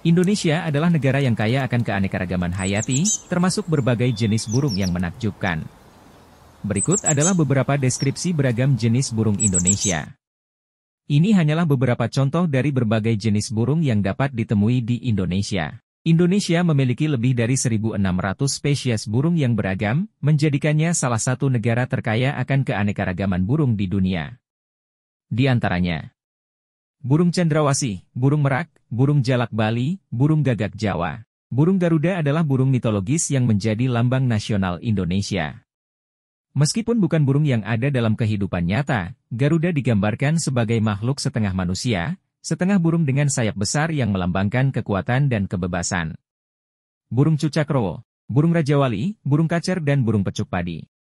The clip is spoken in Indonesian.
Indonesia adalah negara yang kaya akan keanekaragaman hayati, termasuk berbagai jenis burung yang menakjubkan. Berikut adalah beberapa deskripsi beragam jenis burung Indonesia. Ini hanyalah beberapa contoh dari berbagai jenis burung yang dapat ditemui di Indonesia. Indonesia memiliki lebih dari 1.600 spesies burung yang beragam, menjadikannya salah satu negara terkaya akan keanekaragaman burung di dunia. Di antaranya, Burung Cendrawasi, burung merak, burung jalak Bali, burung gagak Jawa. Burung Garuda adalah burung mitologis yang menjadi lambang nasional Indonesia. Meskipun bukan burung yang ada dalam kehidupan nyata, Garuda digambarkan sebagai makhluk setengah manusia, setengah burung dengan sayap besar yang melambangkan kekuatan dan kebebasan. Burung Cucakro, burung rajawali, burung kacer dan burung pecuk padi.